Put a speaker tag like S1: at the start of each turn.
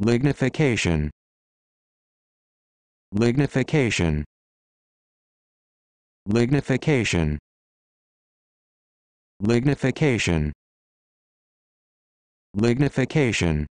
S1: lignification lignification lignification lignification lignification